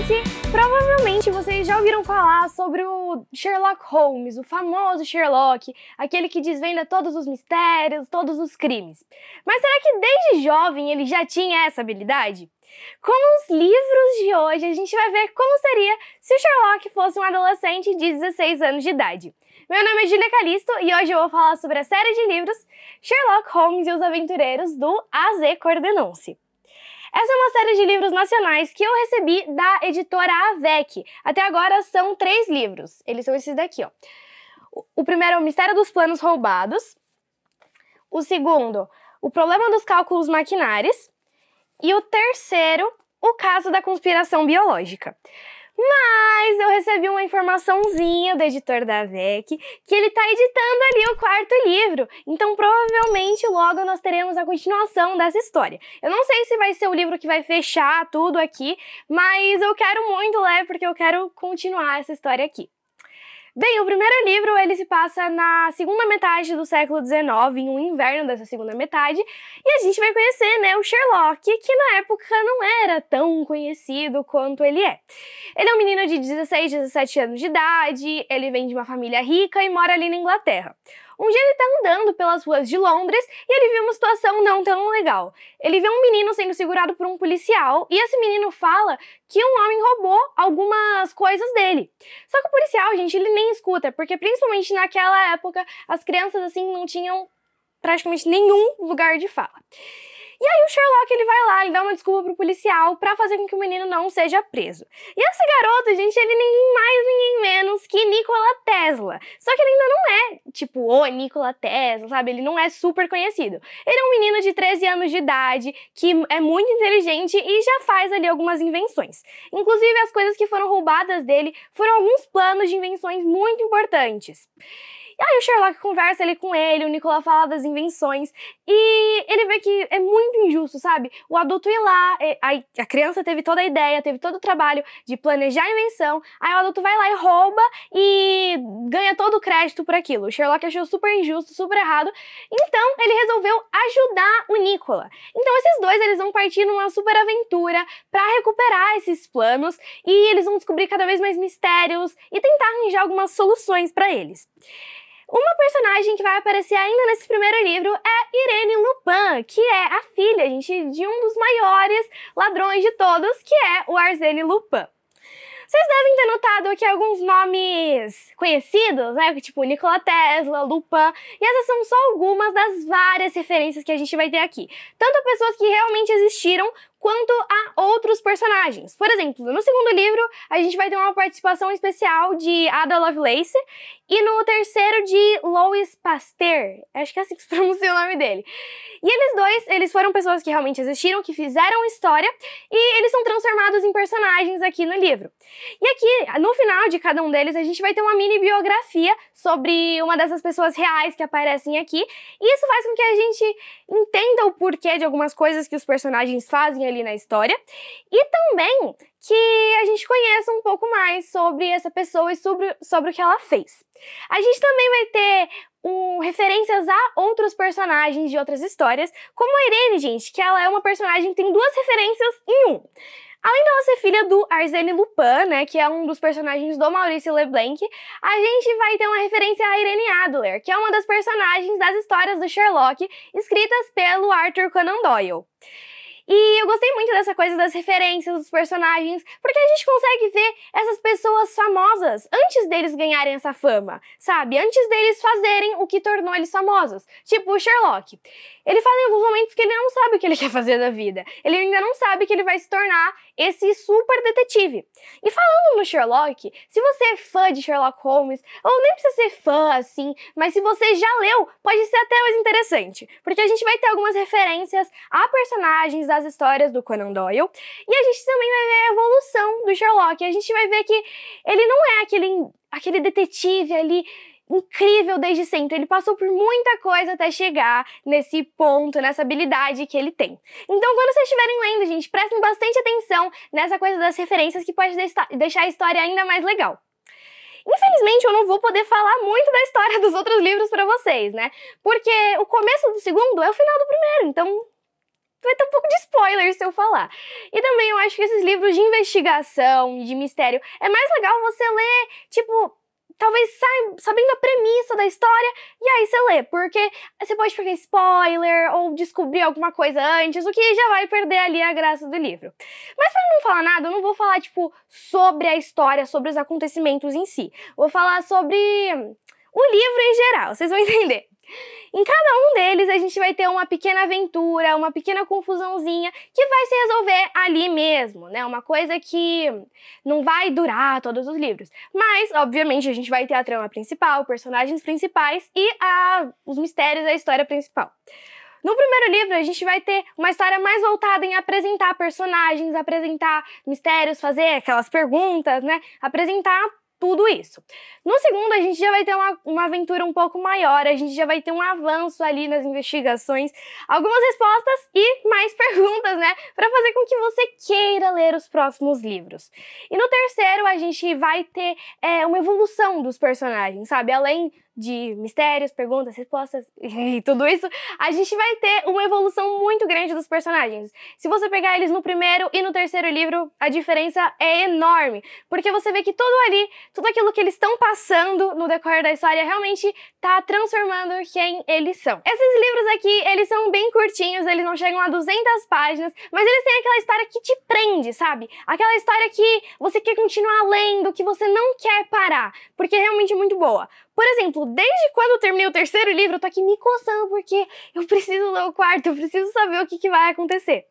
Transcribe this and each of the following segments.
gente! Provavelmente vocês já ouviram falar sobre o Sherlock Holmes, o famoso Sherlock, aquele que desvenda todos os mistérios, todos os crimes. Mas será que desde jovem ele já tinha essa habilidade? Com os livros de hoje, a gente vai ver como seria se o Sherlock fosse um adolescente de 16 anos de idade. Meu nome é Julia Calisto e hoje eu vou falar sobre a série de livros Sherlock Holmes e os Aventureiros do AZ Cordenonce. Essa é uma série de livros nacionais que eu recebi da editora AVEC. Até agora são três livros. Eles são esses daqui, ó. O primeiro é O Mistério dos Planos Roubados. O segundo, O Problema dos Cálculos Maquinários. E o terceiro, O Caso da Conspiração Biológica. Mas eu recebi uma informaçãozinha do editor da VEC que ele está editando ali o quarto livro. Então, provavelmente, logo nós teremos a continuação dessa história. Eu não sei se vai ser o livro que vai fechar tudo aqui, mas eu quero muito ler porque eu quero continuar essa história aqui. Bem, o primeiro livro ele se passa na segunda metade do século XIX, em um inverno dessa segunda metade, e a gente vai conhecer né, o Sherlock, que na época não era tão conhecido quanto ele é. Ele é um menino de 16, 17 anos de idade, ele vem de uma família rica e mora ali na Inglaterra. Um dia ele tá andando pelas ruas de Londres e ele vê uma situação não tão legal. Ele vê um menino sendo segurado por um policial e esse menino fala que um homem roubou algumas coisas dele. Só que o policial, gente, ele nem escuta, porque principalmente naquela época as crianças assim não tinham praticamente nenhum lugar de fala. E aí o Sherlock ele vai lá, ele dá uma desculpa pro policial para fazer com que o menino não seja preso. E esse garoto, gente, ele é ninguém mais, ninguém menos que Nikola Tesla. Só que ele ainda não é tipo o Nikola Tesla, sabe? Ele não é super conhecido. Ele é um menino de 13 anos de idade que é muito inteligente e já faz ali algumas invenções. Inclusive as coisas que foram roubadas dele foram alguns planos de invenções muito importantes. E aí o Sherlock conversa ali com ele, o Nicola fala das invenções e ele vê que é muito injusto, sabe? O adulto ir lá, é, a, criança teve toda a ideia, teve todo o trabalho de planejar a invenção, aí o adulto vai lá e rouba e ganha todo o crédito por aquilo. O Sherlock achou super injusto, super errado, então ele resolveu ajudar o Nicola. Então esses dois eles vão partir numa super aventura para recuperar esses planos e eles vão descobrir cada vez mais mistérios e tentar arranjar algumas soluções para eles. Uma personagem que vai aparecer ainda nesse primeiro livro é Irene Lupin, que é a filha, gente, de um dos maiores ladrões de todos, que é o Arsène Lupin. Vocês devem ter notado aqui alguns nomes conhecidos, né? Tipo Nikola Tesla, Lupin. E essas são só algumas das várias referências que a gente vai ter aqui. Tanto pessoas que realmente existiram, quanto a outros personagens. Por exemplo, no segundo livro, a gente vai ter uma participação especial de Ada Lovelace e no terceiro de Lois Pasteur. Acho que é assim que se pronuncia o nome dele. E eles dois, eles foram pessoas que realmente existiram, que fizeram história e eles são transformados em personagens aqui no livro. E aqui, no final de cada um deles, a gente vai ter uma mini biografia sobre uma dessas pessoas reais que aparecem aqui. E isso faz com que a gente entenda o porquê de algumas coisas que os personagens fazem ali na história. E também que a gente conheça um pouco mais sobre essa pessoa e sobre, sobre o que ela fez. A gente também vai ter um, referências a outros personagens de outras histórias, como a Irene, gente, que ela é uma personagem que tem duas referências em um. Além dela ser filha do Arsène Lupin, né, que é um dos personagens do Maurício Leblanc, a gente vai ter uma referência a Irene Adler, que é uma das personagens das histórias do Sherlock, escritas pelo Arthur Conan Doyle. E eu gostei muito dessa coisa das referências dos personagens, porque a gente consegue ver essas pessoas famosas antes deles ganharem essa fama, sabe? Antes deles fazerem o que tornou eles famosos. Tipo o Sherlock. Ele fala em alguns momentos que ele não sabe o que ele quer fazer da vida. Ele ainda não sabe que ele vai se tornar esse super detetive. E falando no Sherlock, se você é fã de Sherlock Holmes, ou nem precisa ser fã assim, mas se você já leu, pode ser até mais interessante, porque a gente vai ter algumas referências a personagens as histórias do Conan Doyle. E a gente também vai ver a evolução do Sherlock. A gente vai ver que ele não é aquele, aquele detetive ali incrível desde sempre. Ele passou por muita coisa até chegar nesse ponto, nessa habilidade que ele tem. Então, quando vocês estiverem lendo, gente, prestem bastante atenção nessa coisa das referências que pode deixar a história ainda mais legal. Infelizmente, eu não vou poder falar muito da história dos outros livros para vocês, né? Porque o começo do segundo é o final do primeiro, então vai ter um pouco de spoiler se eu falar. E também eu acho que esses livros de investigação, de mistério, é mais legal você ler, tipo, talvez sabendo a premissa da história, e aí você lê, porque você pode pegar spoiler ou descobrir alguma coisa antes, o que já vai perder ali a graça do livro. Mas para não falar nada, eu não vou falar, tipo, sobre a história, sobre os acontecimentos em si. Vou falar sobre o livro em geral, vocês vão entender. Em cada um deles, a gente vai ter uma pequena aventura, uma pequena confusãozinha que vai se resolver ali mesmo, né? Uma coisa que não vai durar todos os livros. Mas, obviamente, a gente vai ter a trama principal, personagens principais e a, os mistérios da história principal. No primeiro livro, a gente vai ter uma história mais voltada em apresentar personagens, apresentar mistérios, fazer aquelas perguntas, né? Apresentar tudo isso. No segundo, a gente já vai ter uma, uma aventura um pouco maior, a gente já vai ter um avanço ali nas investigações, algumas respostas e mais perguntas, né? Para fazer com que você queira ler os próximos livros. E no terceiro, a gente vai ter é, uma evolução dos personagens, sabe? Além de mistérios, perguntas, respostas e tudo isso, a gente vai ter uma evolução muito grande dos personagens. Se você pegar eles no primeiro e no terceiro livro, a diferença é enorme, porque você vê que tudo ali, tudo aquilo que eles estão passando no decorrer da história realmente está transformando quem eles são. Esses livros aqui, eles são bem curtinhos, eles não chegam a 200 páginas, mas eles têm aquela história que te prende, sabe? Aquela história que você quer continuar lendo, que você não quer parar, porque é realmente muito boa. Por exemplo, desde quando eu terminei o terceiro livro, eu tô aqui me coçando porque eu preciso ler o quarto, eu preciso saber o que, que vai acontecer.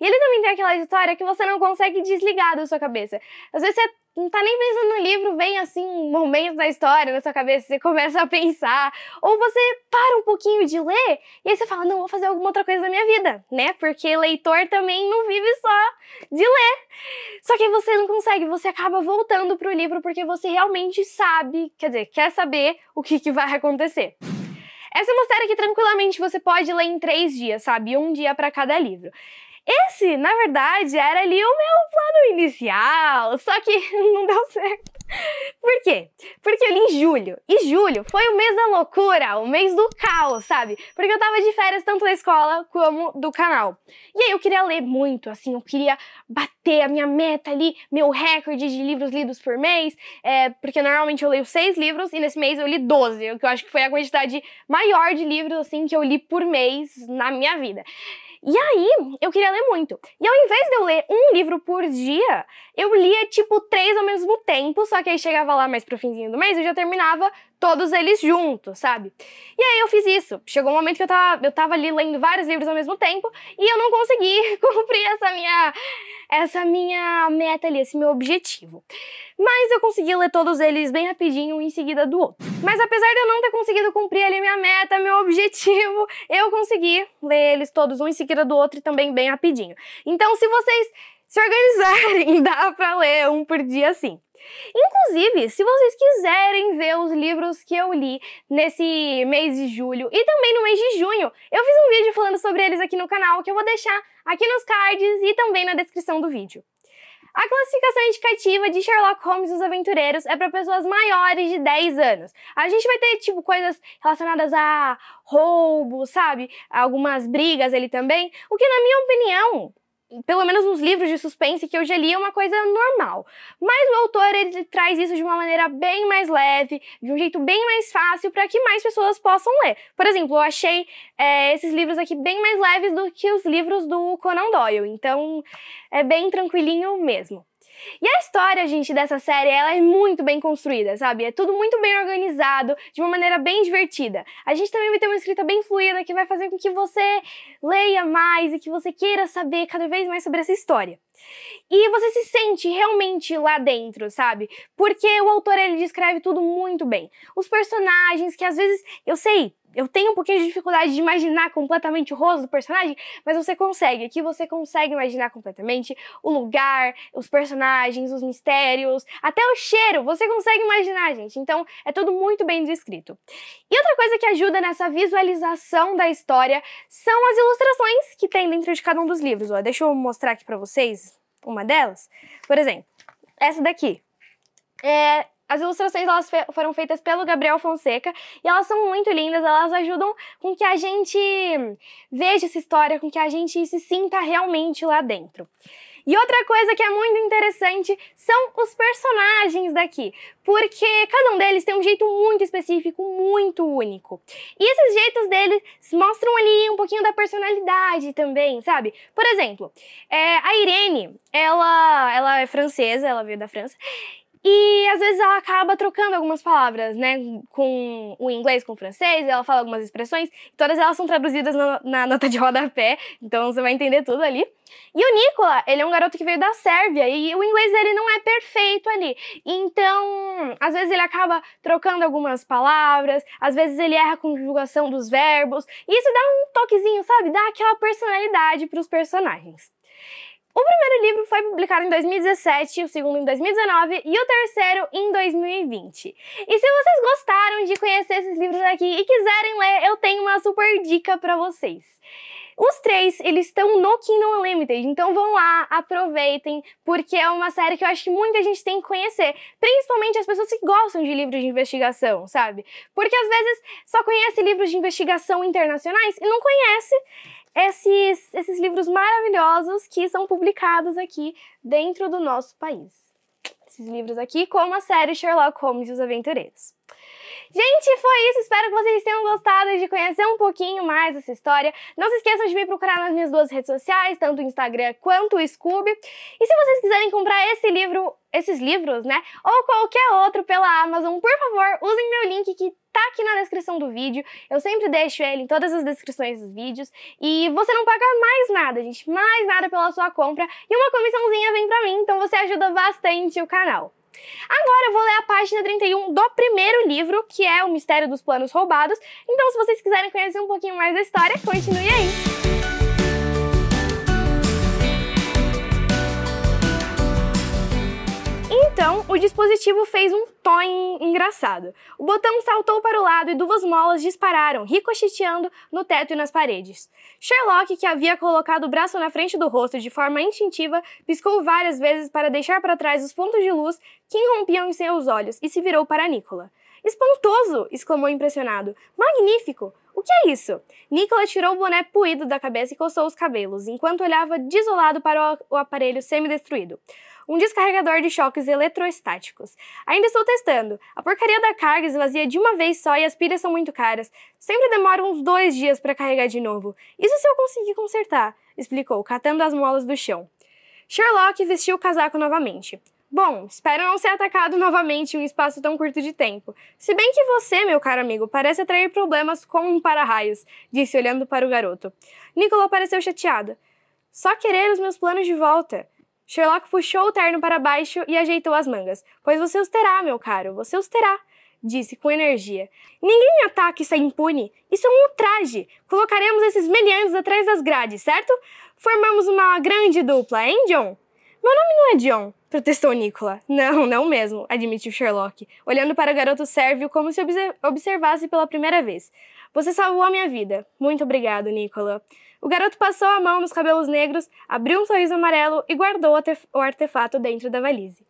E ele também tem aquela história que você não consegue desligar da sua cabeça. Às vezes você não tá nem pensando no livro, vem assim um momento da história na sua cabeça, você começa a pensar, ou você para um pouquinho de ler e aí você fala, não, vou fazer alguma outra coisa na minha vida, né? Porque leitor também não vive só de ler. Só que você não consegue, você acaba voltando pro livro porque você realmente sabe, quer dizer, quer saber o que, que vai acontecer. Essa é uma série que tranquilamente você pode ler em três dias, sabe? Um dia para cada livro. Esse, na verdade, era ali o meu plano inicial, só que não deu certo. Por quê? Porque eu li em julho. E julho foi o mês da loucura, o mês do caos, sabe? Porque eu tava de férias tanto da escola como do canal. E aí eu queria ler muito, assim, eu queria bater a minha meta ali, meu recorde de livros lidos por mês, é, porque normalmente eu leio seis livros e nesse mês eu li doze, o que eu acho que foi a quantidade maior de livros, assim, que eu li por mês na minha vida. E aí, eu queria ler muito. E ao invés de eu ler um livro por dia, eu lia tipo três ao mesmo tempo, só que aí chegava lá mais pro finzinho do mês, eu já terminava todos eles juntos, sabe? E aí eu fiz isso. Chegou um momento que eu tava, eu tava ali lendo vários livros ao mesmo tempo e eu não consegui cumprir essa minha, essa minha meta ali, esse meu objetivo. Mas eu consegui ler todos eles bem rapidinho, um em seguida do outro. Mas apesar de eu não ter conseguido cumprir ali minha meta, meu objetivo, eu consegui ler eles todos um em seguida do outro e também bem rapidinho. Então, se vocês se organizarem, dá para ler um por dia assim. Inclusive, se vocês quiserem ver os livros que eu li nesse mês de julho e também no mês de junho, eu fiz um vídeo falando sobre eles aqui no canal que eu vou deixar aqui nos cards e também na descrição do vídeo. A classificação indicativa de Sherlock Holmes e os Aventureiros é para pessoas maiores de 10 anos. A gente vai ter, tipo, coisas relacionadas a roubo, sabe? Algumas brigas ali também. O que, na minha opinião, pelo menos nos livros de suspense que eu já li, é uma coisa normal. Mas o autor ele traz isso de uma maneira bem mais leve, de um jeito bem mais fácil, para que mais pessoas possam ler. Por exemplo, eu achei é, esses livros aqui bem mais leves do que os livros do Conan Doyle, então é bem tranquilinho mesmo. E a história, gente, dessa série, ela é muito bem construída, sabe? É tudo muito bem organizado, de uma maneira bem divertida. A gente também vai ter uma escrita bem fluida que vai fazer com que você leia mais e que você queira saber cada vez mais sobre essa história. E você se sente realmente lá dentro, sabe? Porque o autor ele descreve tudo muito bem. Os personagens que às vezes, eu sei, eu tenho um pouquinho de dificuldade de imaginar completamente o rosto do personagem, mas você consegue. Aqui você consegue imaginar completamente o lugar, os personagens, os mistérios, até o cheiro. Você consegue imaginar, gente. Então é tudo muito bem descrito. E outra coisa que ajuda nessa visualização da história são as ilustrações que tem dentro de cada um dos livros. Ó, deixa eu mostrar aqui para vocês uma delas. Por exemplo, essa daqui. É, as ilustrações elas foram feitas pelo Gabriel Fonseca e elas são muito lindas, elas ajudam com que a gente veja essa história, com que a gente se sinta realmente lá dentro. E outra coisa que é muito interessante são os personagens daqui, porque cada um deles tem um jeito muito específico, muito único. E esses jeitos deles mostram ali um pouquinho da personalidade também, sabe? Por exemplo, é, a Irene, ela, ela é francesa, ela veio da França, e às vezes ela acaba trocando algumas palavras, né? Com o inglês, com o francês, ela fala algumas expressões, todas elas são traduzidas na, na nota de rodapé, então você vai entender tudo ali. E o Nicola, ele é um garoto que veio da Sérvia e o inglês dele não é perfeito ali. Então, às vezes ele acaba trocando algumas palavras, às vezes ele erra a conjugação dos verbos, e isso dá um toquezinho, sabe? Dá aquela personalidade para os personagens. O primeiro livro foi publicado em 2017, o segundo em 2019 e o terceiro em 2020. E se vocês gostaram de conhecer esses livros aqui e quiserem ler, eu tenho uma super dica para vocês. Os três, eles estão no Kingdom Unlimited, então vão lá, aproveitem, porque é uma série que eu acho que muita gente tem que conhecer, principalmente as pessoas que gostam de livros de investigação, sabe? Porque às vezes só conhece livros de investigação internacionais e não conhece esses, esses livros maravilhosos que são publicados aqui dentro do nosso país. Esses livros aqui, como a série Sherlock Holmes e os Aventureiros. Gente, foi isso. Espero que vocês tenham gostado de conhecer um pouquinho mais essa história. Não se esqueçam de me procurar nas minhas duas redes sociais, tanto o Instagram quanto o Scooby. E se vocês quiserem comprar esse livro, esses livros, né, ou qualquer outro pela Amazon, por favor, usem meu link que tá aqui na descrição do vídeo. Eu sempre deixo ele em todas as descrições dos vídeos. E você não paga mais nada, gente, mais nada pela sua compra. E uma comissãozinha vem pra mim, então você ajuda bastante o canal. Agora eu vou ler a página 31 do primeiro livro, que é O Mistério dos Planos Roubados. Então, se vocês quiserem conhecer um pouquinho mais da história, continue aí! Então, o dispositivo fez um toim engraçado. O botão saltou para o lado e duas molas dispararam, ricocheteando no teto e nas paredes. Sherlock, que havia colocado o braço na frente do rosto de forma instintiva, piscou várias vezes para deixar para trás os pontos de luz que irrompiam em seus olhos e se virou para Nicola. Espantoso! exclamou impressionado. Magnífico! O que é isso? Nicola tirou o boné puído da cabeça e coçou os cabelos, enquanto olhava desolado para o aparelho semi-destruído. Um descarregador de choques eletrostáticos. Ainda estou testando. A porcaria da carga esvazia de uma vez só e as pilhas são muito caras. Sempre demora uns dois dias para carregar de novo. Isso se eu conseguir consertar, explicou, catando as molas do chão. Sherlock vestiu o casaco novamente. Bom, espero não ser atacado novamente em um espaço tão curto de tempo. Se bem que você, meu caro amigo, parece atrair problemas como um para-raios, disse olhando para o garoto. Nicolau pareceu chateado. Só querer os meus planos de volta. Sherlock puxou o terno para baixo e ajeitou as mangas. Pois você os terá, meu caro, você os terá, disse com energia. Ninguém ataca ataque sem é impune. Isso é um ultraje. Colocaremos esses meliantes atrás das grades, certo? Formamos uma grande dupla, hein, John? Meu nome não é John, protestou Nicola. Não, não mesmo, admitiu Sherlock, olhando para o garoto sérvio como se observasse pela primeira vez. Você salvou a minha vida. Muito obrigado, Nicola. O garoto passou a mão nos cabelos negros, abriu um sorriso amarelo e guardou o artefato dentro da valise.